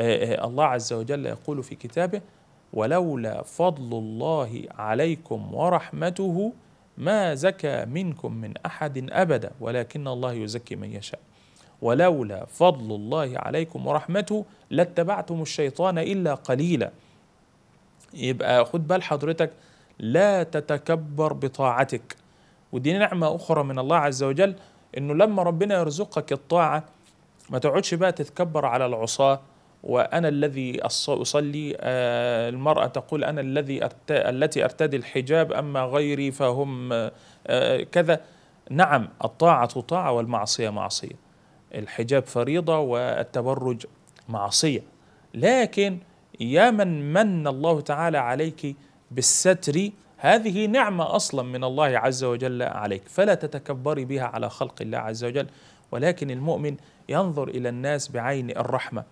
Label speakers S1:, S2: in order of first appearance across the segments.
S1: آه، آه، الله عز وجل يقول في كتابه ولولا فضل الله عليكم ورحمته ما زكى منكم من احد ابدا ولكن الله يزكي من يشاء ولولا فضل الله عليكم ورحمته لاتبعتم الشيطان الا قليلا يبقى خد بال حضرتك لا تتكبر بطاعتك ودي نعمه اخرى من الله عز وجل انه لما ربنا يرزقك الطاعه ما تقعدش بقى تتكبر على العصاه وأنا الذي أصلي آه، المرأة تقول أنا الذي التي أرتدي الحجاب أما غيري فهم آه، كذا نعم الطاعة طاعة والمعصية معصية الحجاب فريضة والتبرج معصية لكن يا من من الله تعالى عليك بالستر هذه نعمة أصلا من الله عز وجل عليك فلا تتكبري بها على خلق الله عز وجل ولكن المؤمن ينظر إلى الناس بعين الرحمة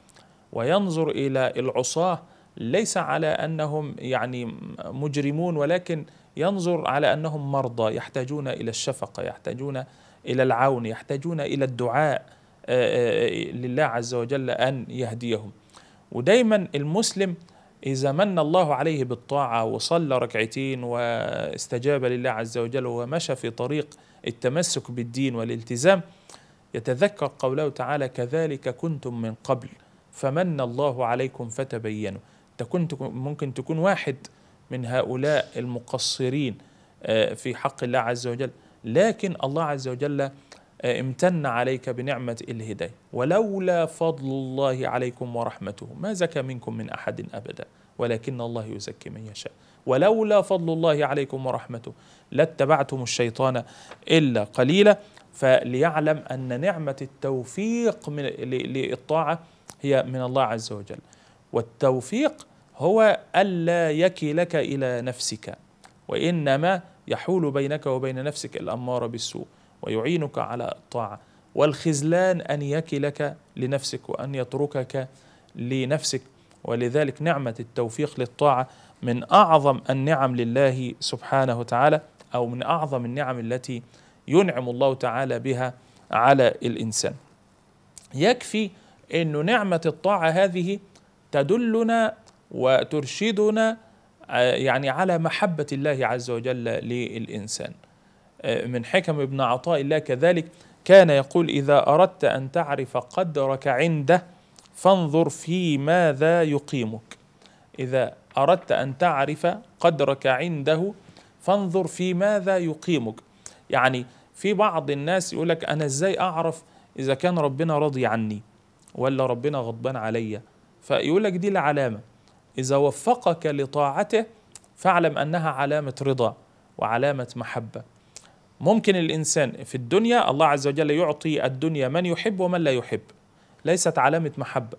S1: وينظر الى العصاه ليس على انهم يعني مجرمون ولكن ينظر على انهم مرضى يحتاجون الى الشفقه يحتاجون الى العون يحتاجون الى الدعاء آه، آه، آه، لله عز وجل ان يهديهم ودايما المسلم إذا من الله عليه بالطاعة وصلى ركعتين واستجاب لله عز وجل ومشى في طريق التمسك بالدين والالتزام يتذكر قوله تعالى كذلك كنتم من قبل فمن الله عليكم فتبينوا تكون ممكن تكون واحد من هؤلاء المقصرين آه، في حق الله عز وجل لكن الله عز وجل آه، امتن عليك بنعمة الهداية ولولا فضل الله عليكم ورحمته ما زكى منكم من أحد أبدا ولكن الله يزكي من يشاء ولولا فضل الله عليكم ورحمته لاتبعتم الشيطان إلا قليلا فليعلم أن نعمة التوفيق من للطاعة هي من الله عز وجل والتوفيق هو ألا يكلك إلى نفسك وإنما يحول بينك وبين نفسك الامار بالسوء ويعينك على الطاعة والخزلان أن يكلك لنفسك وأن يتركك لنفسك ولذلك نعمة التوفيق للطاعة من أعظم النعم لله سبحانه وتعالى أو من أعظم النعم التي ينعم الله تعالى بها على الإنسان يكفي أن نعمة الطاعة هذه تدلنا وترشدنا آه، يعني على محبة الله عز وجل للإنسان آه، من حكم ابن عطاء الله كذلك كان يقول إذا أردت أن تعرف قدرك عنده فانظر في ماذا يقيمك اذا اردت ان تعرف قدرك عنده فانظر في ماذا يقيمك يعني في بعض الناس يقول لك انا ازاي اعرف اذا كان ربنا راضي عني ولا ربنا غضبان عليا فيقول لك دي العلامه اذا وفقك لطاعته فاعلم انها علامه رضا وعلامه محبه ممكن الانسان في الدنيا الله عز وجل يعطي الدنيا من يحب ومن لا يحب ليست علامة محبة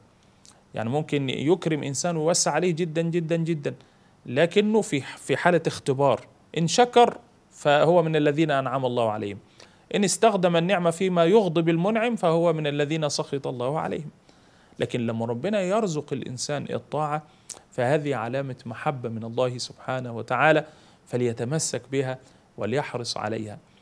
S1: يعني ممكن يكرم إنسان ويوسع عليه جدا جدا جدا لكنه في في حالة اختبار إن شكر فهو من الذين أنعم الله عليهم إن استخدم النعمة فيما يغضب المنعم فهو من الذين سخط الله عليهم لكن لما ربنا يرزق الإنسان الطاعة فهذه علامة محبة من الله سبحانه وتعالى فليتمسك بها وليحرص عليها